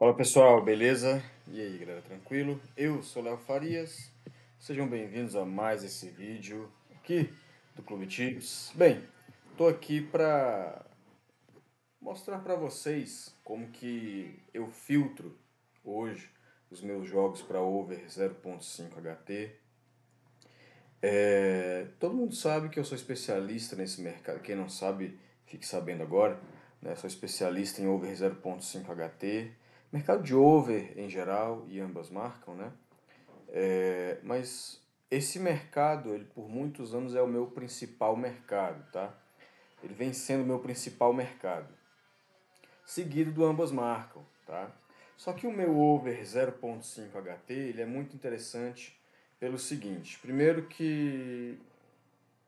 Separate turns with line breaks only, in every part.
Olá pessoal, beleza? E aí galera, tranquilo? Eu sou Léo Farias, sejam bem-vindos a mais esse vídeo aqui do Clube Tips. Bem, tô aqui para mostrar para vocês como que eu filtro hoje os meus jogos para over 0.5 HT. É, todo mundo sabe que eu sou especialista nesse mercado, quem não sabe, fique sabendo agora. Né? Sou especialista em over 0.5 HT Mercado de over em geral, e ambas marcam, né? É, mas esse mercado, ele por muitos anos é o meu principal mercado, tá? Ele vem sendo o meu principal mercado. Seguido do ambas marcam, tá? Só que o meu over 0.5 HT, ele é muito interessante pelo seguinte. Primeiro que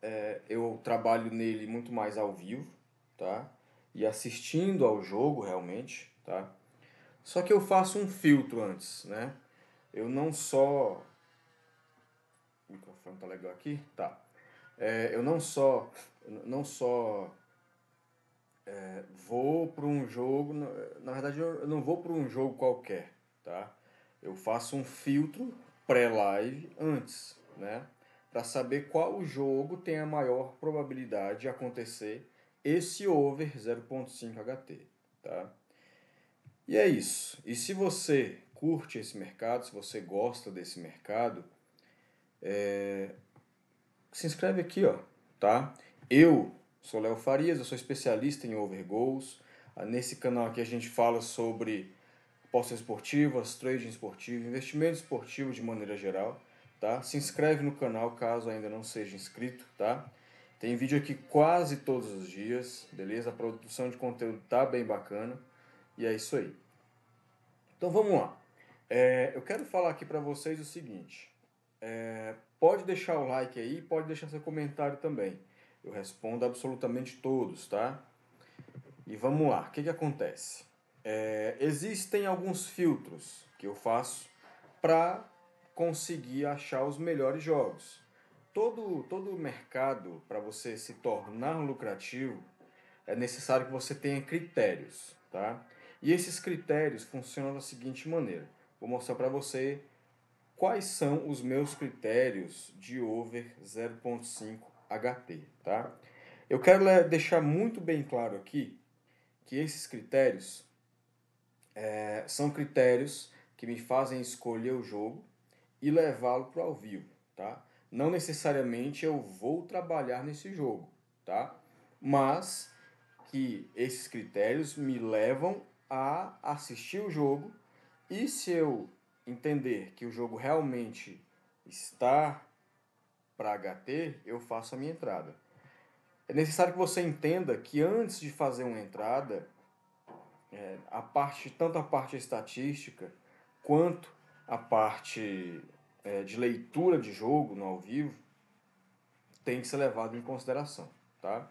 é, eu trabalho nele muito mais ao vivo, tá? E assistindo ao jogo realmente, tá? Só que eu faço um filtro antes, né? Eu não só. O microfone tá legal aqui? Tá. É, eu não só. Não só. É, vou para um jogo. Na verdade, eu não vou para um jogo qualquer, tá? Eu faço um filtro pré-live antes, né? Para saber qual jogo tem a maior probabilidade de acontecer esse over 0.5 HT, tá? E é isso. E se você curte esse mercado, se você gosta desse mercado, é... se inscreve aqui, ó, tá? Eu sou Léo Farias, eu sou especialista em overgoals. Ah, nesse canal aqui a gente fala sobre apostas esportivas, trading esportivo, investimento esportivo de maneira geral, tá? Se inscreve no canal caso ainda não seja inscrito, tá? Tem vídeo aqui quase todos os dias, beleza? A produção de conteúdo tá bem bacana. E é isso aí. Então vamos lá. É, eu quero falar aqui para vocês o seguinte. É, pode deixar o like aí, pode deixar seu comentário também. Eu respondo absolutamente todos, tá? E vamos lá, o que, que acontece? É, existem alguns filtros que eu faço para conseguir achar os melhores jogos. Todo, todo mercado, para você se tornar lucrativo, é necessário que você tenha critérios, tá? E esses critérios funcionam da seguinte maneira. Vou mostrar para você quais são os meus critérios de over 0.5 HT, tá? Eu quero deixar muito bem claro aqui que esses critérios é, são critérios que me fazem escolher o jogo e levá-lo para o vivo, tá? Não necessariamente eu vou trabalhar nesse jogo, tá? Mas que esses critérios me levam a assistir o jogo e se eu entender que o jogo realmente está para HT, eu faço a minha entrada. É necessário que você entenda que antes de fazer uma entrada, é, a parte tanto a parte estatística quanto a parte é, de leitura de jogo no ao vivo tem que ser levado em consideração, tá?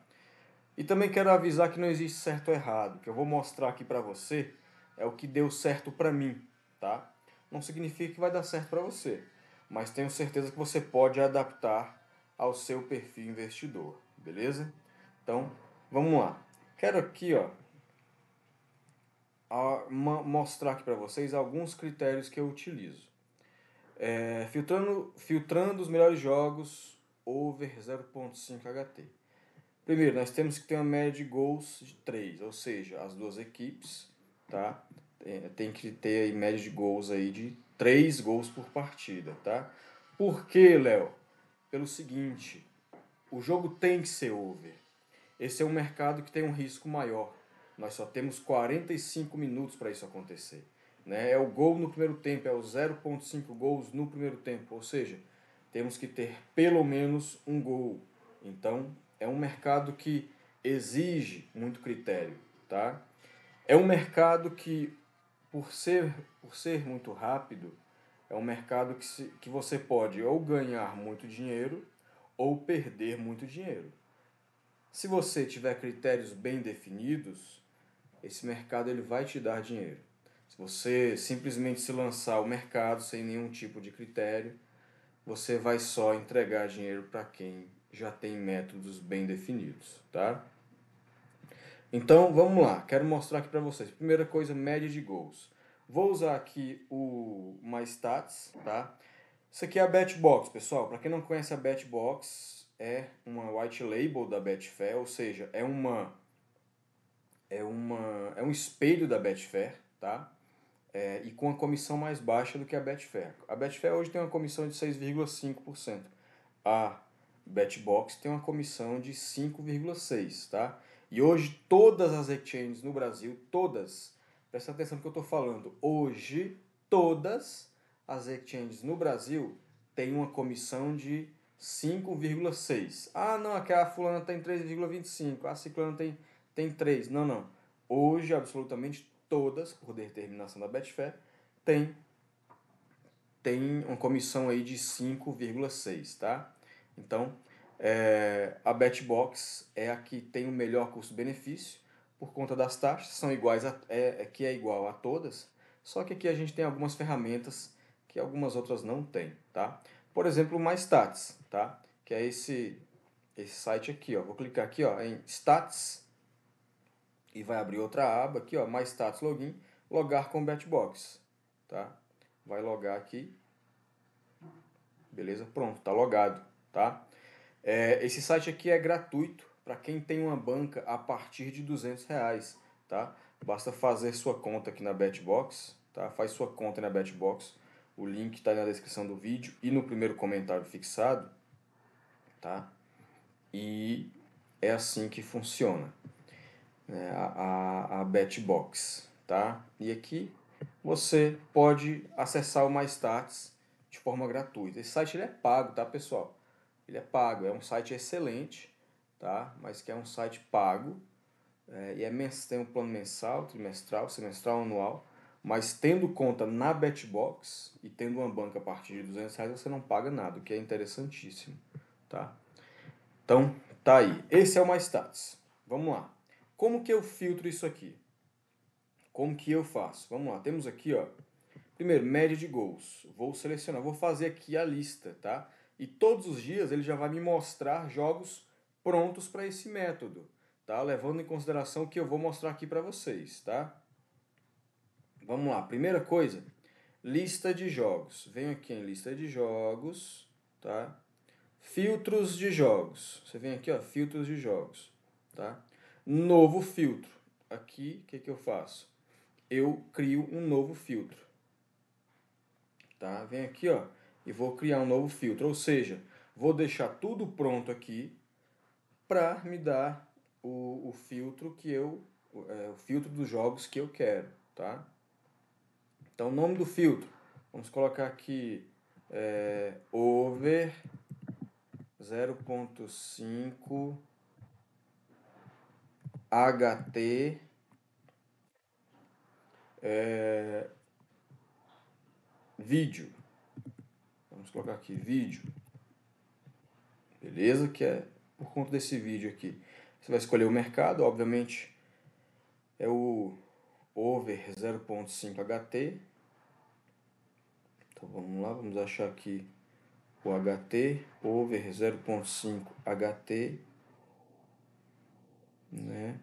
E também quero avisar que não existe certo ou errado. O que eu vou mostrar aqui para você é o que deu certo para mim, tá? Não significa que vai dar certo para você, mas tenho certeza que você pode adaptar ao seu perfil investidor, beleza? Então, vamos lá. Quero aqui, ó, mostrar aqui para vocês alguns critérios que eu utilizo. É, filtrando, filtrando os melhores jogos over 0.5 HT. Primeiro, nós temos que ter uma média de gols de 3, ou seja, as duas equipes, tá? É, tem que ter aí média de gols aí de 3 gols por partida, tá? Por quê, Léo? Pelo seguinte, o jogo tem que ser over. Esse é um mercado que tem um risco maior. Nós só temos 45 minutos para isso acontecer. Né? É o gol no primeiro tempo, é o 0,5 gols no primeiro tempo. Ou seja, temos que ter pelo menos um gol. Então, é um mercado que exige muito critério, tá? É um mercado que, por ser, por ser muito rápido, é um mercado que, se, que você pode ou ganhar muito dinheiro ou perder muito dinheiro. Se você tiver critérios bem definidos, esse mercado ele vai te dar dinheiro. Se você simplesmente se lançar ao mercado sem nenhum tipo de critério, você vai só entregar dinheiro para quem já tem métodos bem definidos, tá? Então, vamos lá. Quero mostrar aqui para vocês. Primeira coisa, média de gols. Vou usar aqui o MyStats, tá? Isso aqui é a Betbox, pessoal. Para quem não conhece a Betbox, é uma white label da Betfair, ou seja, é uma é uma é um espelho da Betfair, tá? É, e com a comissão mais baixa do que a Betfair. A Betfair hoje tem uma comissão de 6,5%. A Betbox tem uma comissão de 5,6, tá? E hoje todas as exchanges no Brasil, todas, presta atenção no que eu estou falando, hoje todas as exchanges no Brasil têm uma comissão de 5,6. Ah, não, aquela fulana tem 3,25, a ciclana tem, tem 3. Não, não. Hoje, absolutamente todas, por determinação da Betfair, tem, tem uma comissão aí de 5,6, tá? Então, é, a Betbox é a que tem o melhor custo-benefício por conta das taxas, são iguais a, é, é que é igual a todas, só que aqui a gente tem algumas ferramentas que algumas outras não tem, tá? Por exemplo, o MyStats, tá? Que é esse esse site aqui, ó. Vou clicar aqui, ó, em Stats e vai abrir outra aba aqui, ó, mais login, logar com Betbox, tá? Vai logar aqui. Beleza? Pronto, tá logado tá? É, esse site aqui é gratuito para quem tem uma banca a partir de 200 reais, tá? Basta fazer sua conta aqui na Betbox, tá? Faz sua conta na Betbox, o link está na descrição do vídeo e no primeiro comentário fixado, tá? E é assim que funciona né? a, a, a Betbox, tá? E aqui você pode acessar o Mais de forma gratuita. Esse site ele é pago, tá, pessoal? ele é pago. É um site excelente, tá? Mas que é um site pago é, e é tem um plano mensal, trimestral, semestral, anual. Mas tendo conta na Betbox e tendo uma banca a partir de 200 reais, você não paga nada, o que é interessantíssimo, tá? Então, tá aí. Esse é o mais status. Vamos lá. Como que eu filtro isso aqui? Como que eu faço? Vamos lá. Temos aqui, ó. Primeiro, média de gols. Vou selecionar, vou fazer aqui a lista, tá? E todos os dias ele já vai me mostrar jogos prontos para esse método, tá? Levando em consideração o que eu vou mostrar aqui para vocês, tá? Vamos lá, primeira coisa, lista de jogos. Venho aqui em lista de jogos, tá? Filtros de jogos. Você vem aqui, ó, filtros de jogos, tá? Novo filtro. Aqui, o que, que eu faço? Eu crio um novo filtro, tá? Vem aqui, ó, e vou criar um novo filtro. Ou seja, vou deixar tudo pronto aqui para me dar o, o filtro que eu é, o filtro dos jogos que eu quero, tá? Então, o nome do filtro, vamos colocar aqui é, over 0.5 HT é, vídeo. Vamos colocar aqui vídeo. Beleza? Que é por conta desse vídeo aqui. Você vai escolher o mercado, obviamente é o over 0.5 HT. Então vamos lá, vamos achar aqui o HT, over 0.5 HT, né?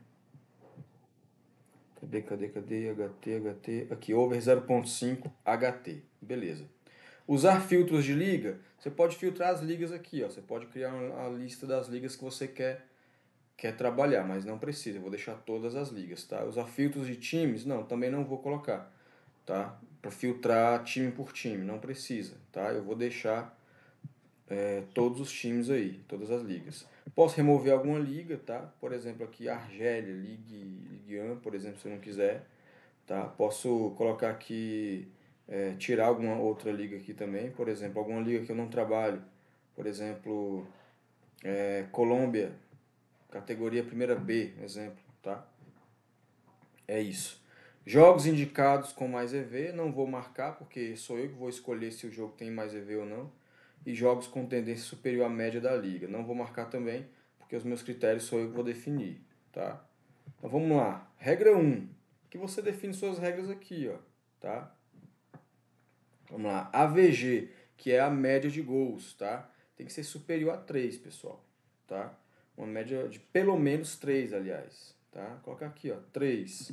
Cadê, cadê, cadê? HT, HT. Aqui, over 0.5 HT. Beleza. Usar filtros de liga, você pode filtrar as ligas aqui, ó. Você pode criar a lista das ligas que você quer quer trabalhar, mas não precisa. Eu vou deixar todas as ligas, tá? Usar filtros de times, não, também não vou colocar, tá? Para filtrar time por time, não precisa, tá? Eu vou deixar é, todos os times aí, todas as ligas. Posso remover alguma liga, tá? Por exemplo, aqui Argélia, Ligue, Ligue 1, por exemplo, se eu não quiser, tá? Posso colocar aqui é, tirar alguma outra liga aqui também, por exemplo, alguma liga que eu não trabalho, por exemplo, é, Colômbia, categoria primeira B, exemplo, tá? É isso. Jogos indicados com mais EV, não vou marcar porque sou eu que vou escolher se o jogo tem mais EV ou não. E jogos com tendência superior à média da liga, não vou marcar também porque os meus critérios sou eu que vou definir, tá? Então vamos lá. Regra 1, que você define suas regras aqui, ó, tá? Vamos lá, AVG, que é a média de gols, tá? Tem que ser superior a 3, pessoal, tá? Uma média de pelo menos 3, aliás, tá? Coloca aqui, ó, 3.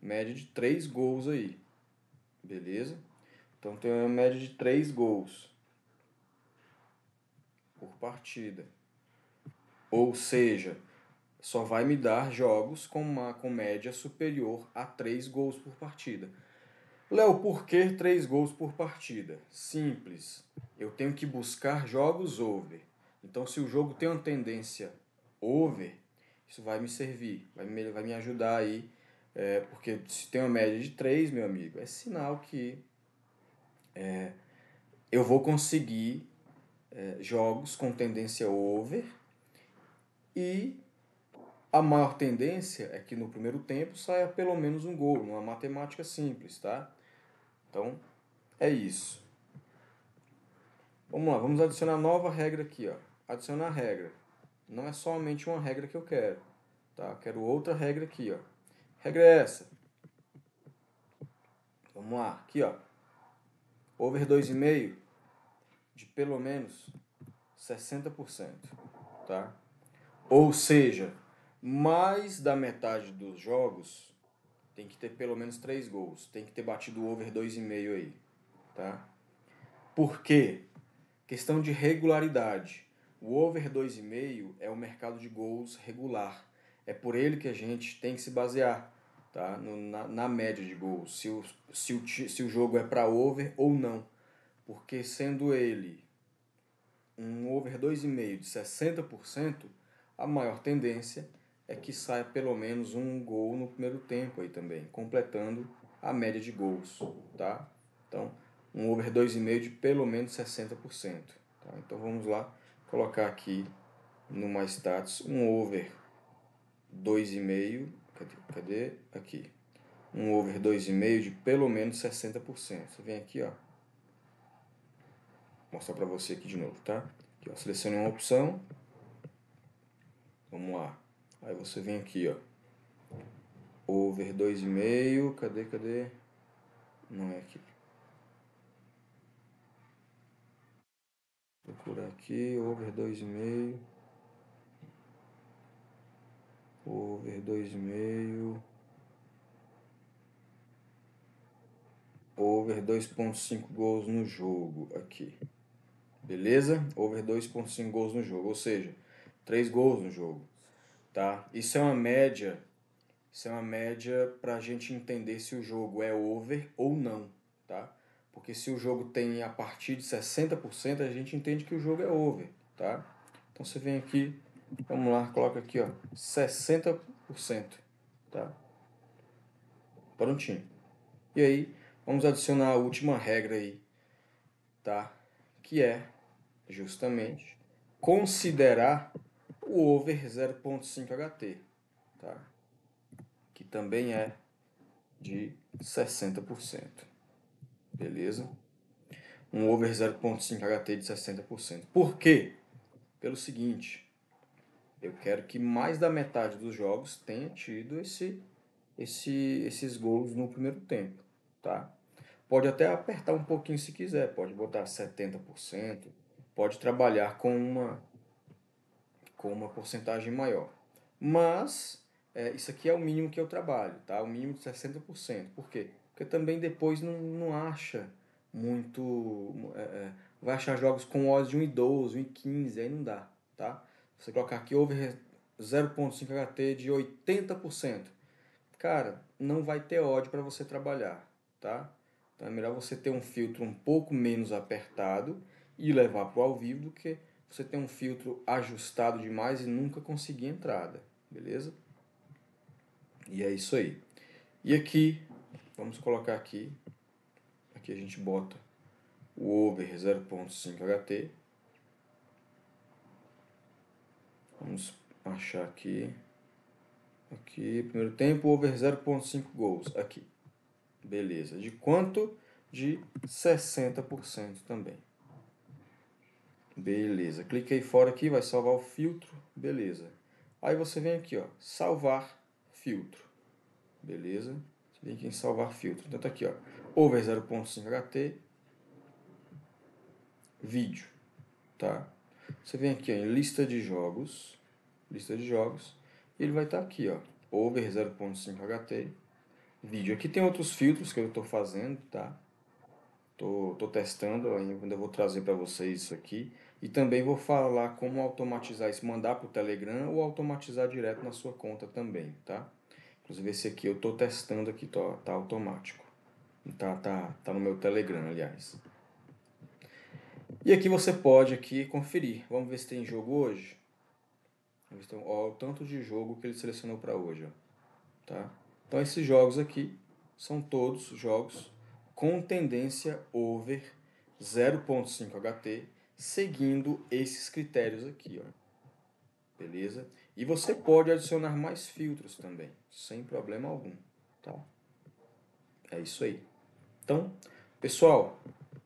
Média de 3 gols aí, beleza? Então tem uma média de 3 gols por partida. Ou seja, só vai me dar jogos com uma com média superior a 3 gols por partida. Léo, por que três gols por partida? Simples. Eu tenho que buscar jogos over. Então, se o jogo tem uma tendência over, isso vai me servir, vai me, vai me ajudar aí. É, porque se tem uma média de três, meu amigo, é sinal que é, eu vou conseguir é, jogos com tendência over. E a maior tendência é que no primeiro tempo saia pelo menos um gol, numa matemática simples, tá? Então, é isso. Vamos lá, vamos adicionar nova regra aqui, ó. Adicionar regra. Não é somente uma regra que eu quero, tá? Eu quero outra regra aqui, ó. Regra é essa. Vamos lá, aqui, ó. Over 2,5 de pelo menos 60%, tá? Ou seja, mais da metade dos jogos tem que ter pelo menos três gols. Tem que ter batido o over 2,5 aí. Tá? Por quê? Questão de regularidade. O over 2,5 é o mercado de gols regular. É por ele que a gente tem que se basear tá? No, na, na média de gols. Se o, se o, se o jogo é para over ou não. Porque sendo ele um over 2,5 de 60%, a maior tendência é que saia pelo menos um gol no primeiro tempo aí também, completando a média de gols, tá? Então, um over 2,5 de pelo menos 60%. Tá? Então vamos lá colocar aqui no My Status um over 2,5. Cadê? Cadê? Aqui. Um over 2,5 de pelo menos 60%. Você vem aqui, ó. Vou mostrar para você aqui de novo, tá? Aqui, ó. Selecione uma opção. Vamos lá. Aí você vem aqui, ó. Over 2,5. Cadê, cadê? Não é aqui. Procurar aqui. Over 2,5. Over 2,5. Over 2,5 gols no jogo. Aqui. Beleza? Over 2,5 gols no jogo. Ou seja, 3 gols no jogo tá? Isso é uma média, isso é uma média para a gente entender se o jogo é over ou não, tá? Porque se o jogo tem a partir de 60%, a gente entende que o jogo é over, tá? Então você vem aqui, vamos lá, coloca aqui, ó, 60%, tá? Prontinho. E aí, vamos adicionar a última regra aí, tá? Que é justamente considerar o over 0.5 HT, tá? que também é de 60%. Beleza? Um over 0.5 HT de 60%. Por quê? Pelo seguinte, eu quero que mais da metade dos jogos tenha tido esse, esse, esses gols no primeiro tempo, tá? Pode até apertar um pouquinho se quiser, pode botar 70%, pode trabalhar com uma com uma porcentagem maior. Mas é, isso aqui é o mínimo que eu trabalho, tá? O mínimo de 60%. Por quê? Porque também depois não, não acha muito. É, é, vai achar jogos com odds de 1,12, 1,15, aí não dá, tá? Você colocar aqui over 0,5 HT de 80%. Cara, não vai ter ódio para você trabalhar, tá? Então é melhor você ter um filtro um pouco menos apertado e levar para o ao vivo do que você tem um filtro ajustado demais e nunca conseguir entrada, beleza? E é isso aí. E aqui, vamos colocar aqui, aqui a gente bota o over 0.5 HT. Vamos achar aqui, aqui, primeiro tempo, over 0.5 gols, aqui. Beleza, de quanto? De 60% também. Beleza. Cliquei fora aqui, vai salvar o filtro. Beleza. Aí você vem aqui, ó, salvar filtro. Beleza? Você vem aqui em salvar filtro. Então tá aqui, ó, over 0.5 HT, vídeo, tá? Você vem aqui ó, em lista de jogos, lista de jogos, ele vai estar tá aqui, ó, over 0.5 HT, vídeo. Aqui tem outros filtros que eu estou fazendo, tá? Tô, tô testando, ainda vou trazer para vocês isso aqui. E também vou falar como automatizar isso, mandar para o Telegram ou automatizar direto na sua conta também, tá? Inclusive esse aqui eu estou testando aqui, tá, tá automático. Tá, tá, tá no meu Telegram, aliás. E aqui você pode aqui conferir. Vamos ver se tem jogo hoje. Então, ó, o tanto de jogo que ele selecionou para hoje. Ó. Tá? Então esses jogos aqui são todos jogos com tendência over 0.5 HT seguindo esses critérios aqui, ó. Beleza? E você pode adicionar mais filtros também, sem problema algum, tá? É isso aí. Então, pessoal,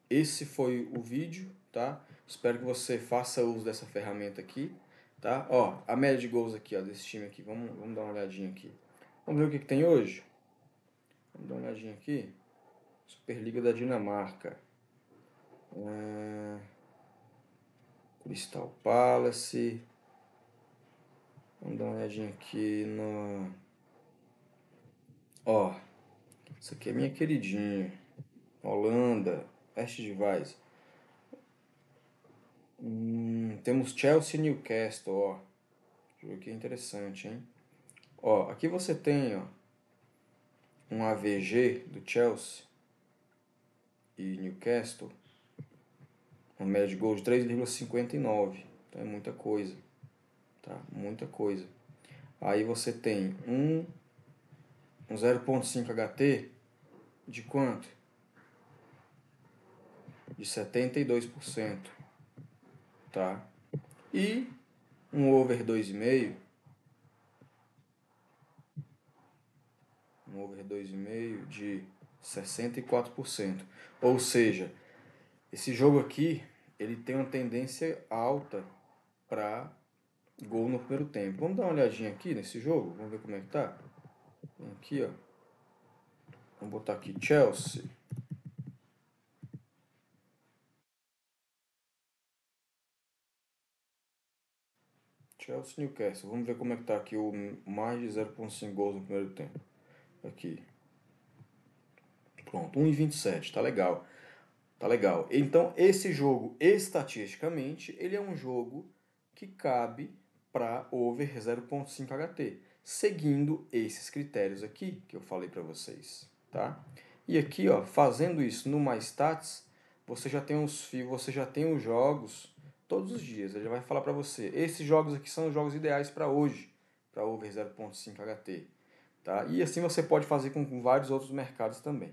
esse foi o vídeo, tá? Espero que você faça uso dessa ferramenta aqui, tá? Ó, a média de gols aqui, ó, desse time aqui. Vamos, vamos dar uma olhadinha aqui. Vamos ver o que, que tem hoje? Vamos dar uma olhadinha aqui. Superliga da Dinamarca. É... Crystal Palace. Vamos dar uma olhadinha aqui no. Ó, isso aqui é minha queridinha. Holanda, West Device. Hum, temos Chelsea e Newcastle, ó. Jogo aqui é interessante, hein? Ó, aqui você tem, ó, um AVG do Chelsea e Newcastle uma média de gols de 3,59. Então é muita coisa. Tá? Muita coisa. Aí você tem um, um 0.5 HT de quanto? De 72%. Tá? E um over 2,5 um over 2,5 de 64%. Ou seja, esse jogo aqui ele tem uma tendência alta para gol no primeiro tempo. Vamos dar uma olhadinha aqui nesse jogo, vamos ver como é que tá. Aqui, ó. Vamos botar aqui Chelsea. Chelsea Newcastle. Vamos ver como é que tá aqui o mais de 0.5 gols no primeiro tempo. Aqui. Pronto, 1,27, tá legal. Tá legal. Então, esse jogo, estatisticamente, ele é um jogo que cabe para over 0.5 HT, seguindo esses critérios aqui que eu falei para vocês, tá? E aqui, ó, fazendo isso no MyStats, você já tem os você já tem os jogos todos os dias. Ele vai falar para você, esses jogos aqui são os jogos ideais para hoje, para over 0.5 HT, tá? E assim você pode fazer com vários outros mercados também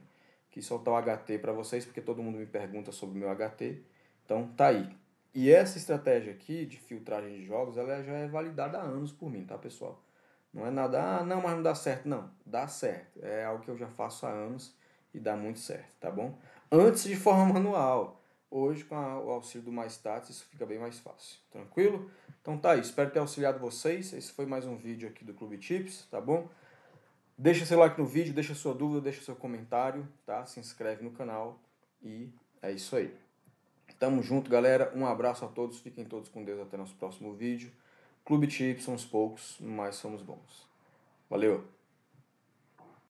que soltar o HT para vocês, porque todo mundo me pergunta sobre o meu HT. Então tá aí. E essa estratégia aqui de filtragem de jogos, ela já é validada há anos por mim, tá pessoal? Não é nada, ah, não, mas não dá certo. Não, dá certo. É algo que eu já faço há anos e dá muito certo, tá bom? Antes de forma manual. Hoje, com a, o auxílio do MyStats, isso fica bem mais fácil. Tranquilo? Então tá aí. Espero ter auxiliado vocês. Esse foi mais um vídeo aqui do Clube Tips, tá bom? Deixa seu like no vídeo, deixa sua dúvida, deixa seu comentário, tá? Se inscreve no canal e é isso aí. Tamo junto, galera. Um abraço a todos. Fiquem todos com Deus até nosso próximo vídeo. Clube Tips, somos poucos, mas somos bons. Valeu!